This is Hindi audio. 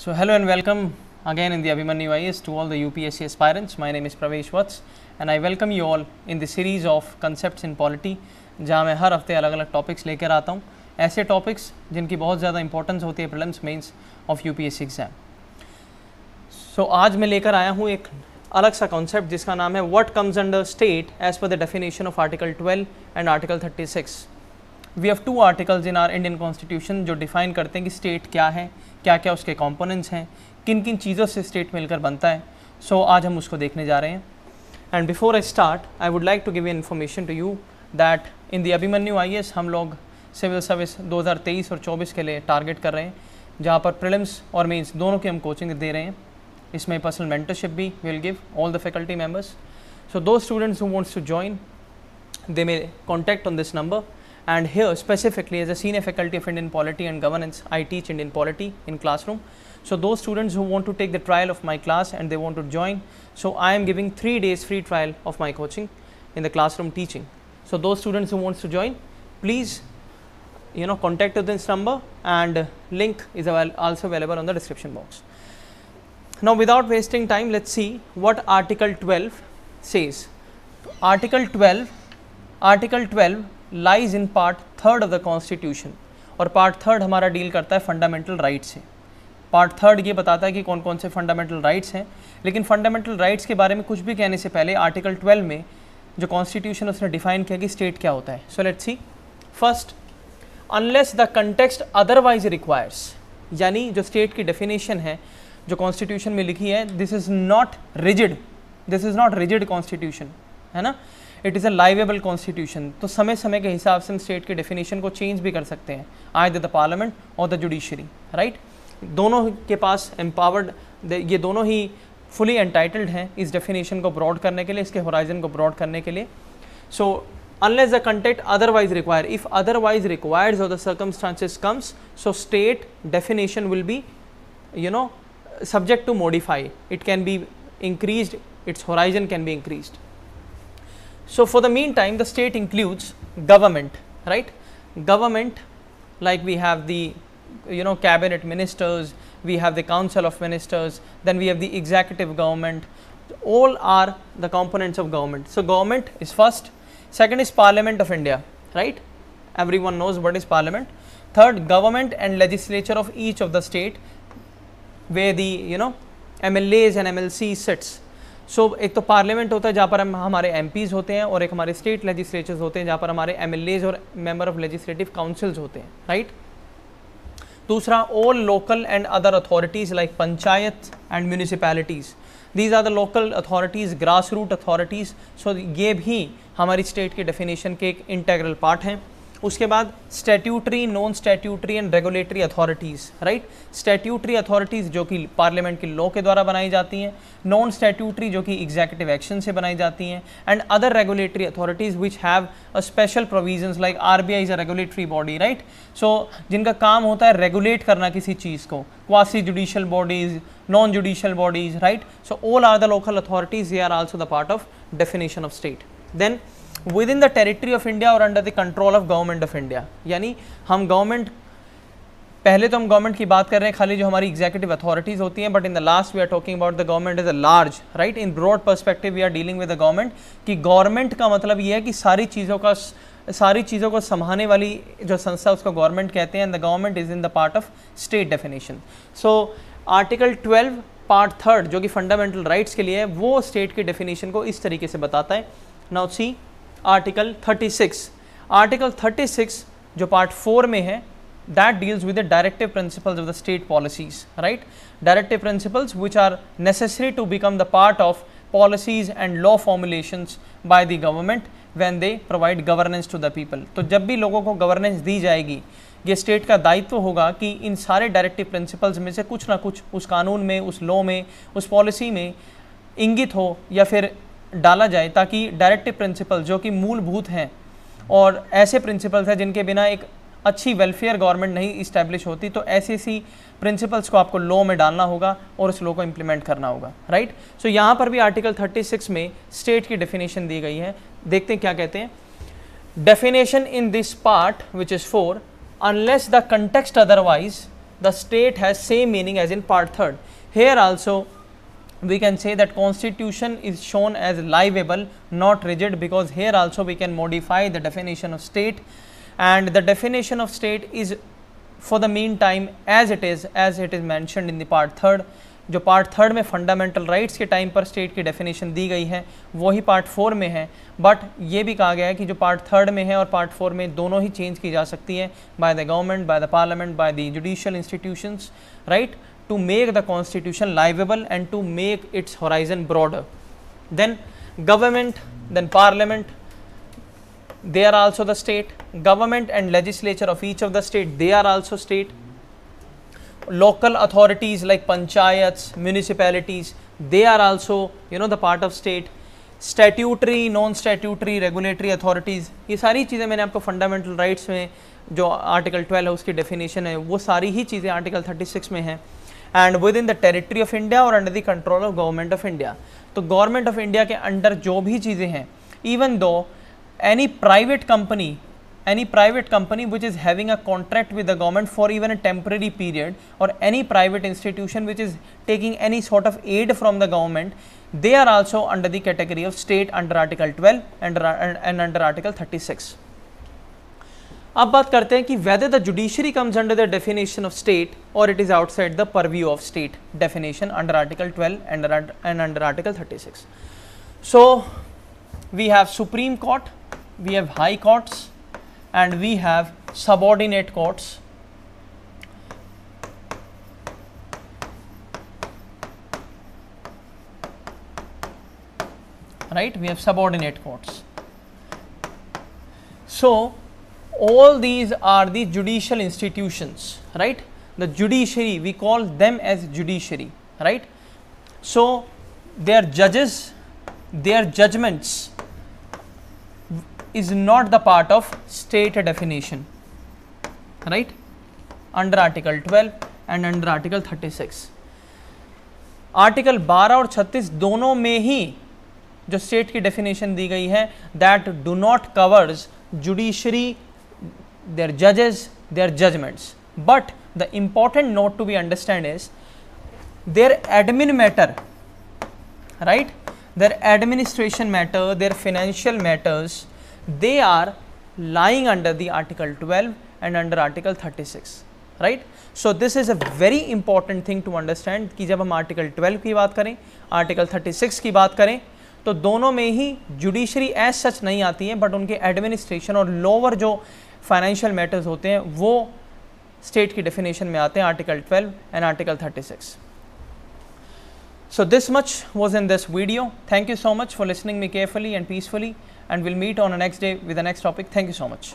So hello and welcome again in the Abhimanyu IS to all the UPSC aspirants. My name is Pravesh Vats and I welcome you all in the series of concepts in polity जहाँ मैं हर हफ्ते अलग अलग topics लेकर आता हूँ ऐसे topics जिनकी बहुत ज़्यादा importance होती है prelims mains of upsc exam so आज मैं लेकर आया हूँ एक अलग सा कॉन्सेप्ट जिसका नाम है what comes under state as per the definition of article 12 and article 36 we have two articles in our Indian constitution जो डिफाइन करते हैं कि स्टेट क्या है क्या क्या उसके कॉम्पोनेंट्स हैं किन किन चीज़ों से स्टेट मिलकर बनता है सो so, आज हम उसको देखने जा रहे हैं and before I start I would like to give information to you that in the Abhimanyu I हम लोग सिविल सर्विस 2023 और 24 के लिए टारगेट कर रहे हैं जहाँ पर प्रिलिम्स और मेंस दोनों की हम कोचिंग दे रहे हैं इसमें पर्सनल मेंटरशिप भी will give all the faculty members so to students who wants to join they may contact on this number and here specifically as a senior faculty of Indian Polity and Governance, I teach Indian Polity in classroom. So those students who want to take the trial of my class and they want to join, so I am giving 3 days free trial of my coaching in the classroom teaching. So those students who wants to join, please you know contact to this number and link is also available on the description box. Now without wasting time, let's see what article 12 says. Article 12, article 12 lies in part third of the constitution और पार्ट थर्ड हमारा डील करता है फंडामेंटल राइट से पार्ट थर्ड ये बताता है कि कौन कौन से फंडामेंटल राइट्स हैं लेकिन फंडामेंटल राइट्स के बारे में कुछ भी कहने से पहले आर्टिकल 12 में जो कॉन्स्टिट्यूशन उसने डिफाइन किया कि स्टेट क्या होता है so let's see first unless the context otherwise requires यानी जो स्टेट की डेफिनेशन है जो कॉन्स्टिट्यूशन में लिखी है this is not rigid this is not rigid constitution है ना it is a liveable constitution तो समय समय के हिसाब से हम स्टेट के डेफिनेशन को चेंज भी कर सकते हैं आई द पार्लियामेंट और द जुडिशरी राइट दोनों के पास एम्पावर्ड ये दोनों ही फुली एंटाइटल्ड हैं इस डेफिनेशन को ब्रॉड करने के लिए इसके होराइजन को ब्रॉड करने के लिए so unless the content otherwise require if otherwise required of the circumstances comes so state definition will be you know subject to modify it can be increase its horizon can be increase So, for the meantime the state includes government right government like we have the you know cabinet ministers we have the council of ministers then we have the executive government all are the components of government so government is first second is parliament of india right everyone knows what is parliament third government and legislature of each of the state where the you know mlas and mlc sits so so, एक तो पार्लियामेंट होता है जहाँ पर हम हमारे एम होते हैं और एक हमारे स्टेट लेजिस्लेचर्स होते हैं जहाँ पर हमारे एम और मेम्बर ऑफ लेजिस्लेटिव काउंसिल्स होते हैं राइट दूसरा all local and other authorities like panchayat and municipalities these are the local authorities grass root authorities so ये भी हमारी स्टेट के डेफिनेशन के एक इंटेग्रल पार्ट हैं उसके बाद statutory non statutory and regulatory authorities right statutory authorities जो कि पार्लियामेंट के लॉ के द्वारा बनाई जाती हैं नॉन स्टैट्यूटरी जो कि एग्जैक्टिव एक्शन से बनाई जाती हैं and other regulatory authorities which have a special provision like R B I is a regulatory body right so जिनका काम होता है रेगुलेट करना किसी चीज़ को quasi judicial bodies non-judicial bodies, right? So all are the local authorities, they are also the part of definition of state. Then within the territory of India or under the control of government of India, यानी हम government पहले तो हम गवर्नमेंट की बात कर रहे हैं खाली जो हमारी एग्जीक्यूटिव अथॉरिटीज़ होती हैं but in the last we are talking about the government is a large right in broad perspective we are dealing with the government कि गवर्नमेंट का मतलब ये है कि सारी चीज़ों का सारी चीज़ों को संभालने वाली जो संस्था उसको गवर्नमेंट कहते हैं and the government is in the part of state definition so article twelve part third जो कि फंडामेंटल राइट्स के लिए है वो स्टेट की डेफिनेशन को इस तरीके से बताता है now see article thirty six article thirty six जो पार्ट फोर में है that deals with the directive principles of the state policies right directive principles which are necessary to become the part of policies and law formulation by the government when they provide governance to the people तो जब भी लोगों को गवर्नेंस दी जाएगी ये स्टेट का दायित्व होगा कि इन सारे डायरेक्टिव प्रिंसिपल्स में से कुछ ना कुछ उस कानून में उस लॉ में उस पॉलिसी में इंगित हो या फिर डाला जाए ताकि डायरेक्टिव प्रिंसिपल जो कि मूलभूत हैं और ऐसे प्रिंसिपल्स हैं जिनके बिना एक अच्छी वेलफेयर गवर्नमेंट नहीं इस्टेब्लिश होती तो ऐसे ऐसी प्रिंसिपल्स को आपको लॉ में डालना होगा और उस लॉ को इम्प्लीमेंट करना होगा राइट सो so, यहाँ पर भी आर्टिकल 36 में स्टेट की डेफिनेशन दी गई है देखते हैं क्या कहते हैं definition in this part which is four unless the context otherwise the state has same meaning as in part 3rd. Here also we can say that constitution is shown as liveable not rigid because here also we can modify the definition of state and the definition of state is for the meantime as it is as it is mentioned in the part 3rd जो पार्ट थर्ड में फंडामेंटल राइट्स के टाइम पर स्टेट की डेफिनेशन दी गई है वही पार्ट फोर में है बट ये भी कहा गया है कि जो पार्ट थर्ड में है और पार्ट फोर में दोनों ही चेंज की जा सकती है by the government by the parliament by the judicial institutions right to make the constitution liveable and to make its horizon broader then government then parliament they are also the state government and legislature of each of the state they are also state local authorities like panchayats, municipalities, they are also you know the part of state. Statutory, non-statutory, regulatory authorities, ye sari cheeze maine aapko fundamental rights mein jo article 12 hai uski definition hai wo sari hi cheeze article 36 mein hai and within the territory of india or under the control of government of india to government of india ke under jo bhi cheeze hain even though any private company any private company which is having a contract with the government for even a temporary period or any private institution which is taking any sort of aid from the government they are also under the category of state under article 12 and, and under article 36 अब बात करते हैं कि whether the judiciary comes under the definition of state or it is outside the purview of state definition under article 12 and, and under article 36 so we have supreme court we have high courts and we have subordinate chords right we have subordinate chords so all these are the judicial institutions right the judiciary we call them as judiciary right so their judges their judgments is not the part of state definition right under article 12 and under article 36 article 12 aur 36 dono mein hi jo state definition di that do not covers judiciary their judges their judgments but the important note to be understood is their admin matter right their administration matter their financial matters they are lying under the article 12 and under article 36 right so this is a very important thing to understand कि जब हम आर्टिकल 12 की बात करें आर्टिकल 36 की बात करें तो दोनों में ही जुडिशरी एज सच नहीं आती है बट उनके एडमिनिस्ट्रेशन और लोअर जो फाइनेंशियल मैटर्स होते हैं वो स्टेट की डेफिनेशन में आते हैं article 12 and article 36 So this much was in this video. Thank you so much for listening me carefully and peacefully. and we'll meet on the next day with the next topic. Thank you so much.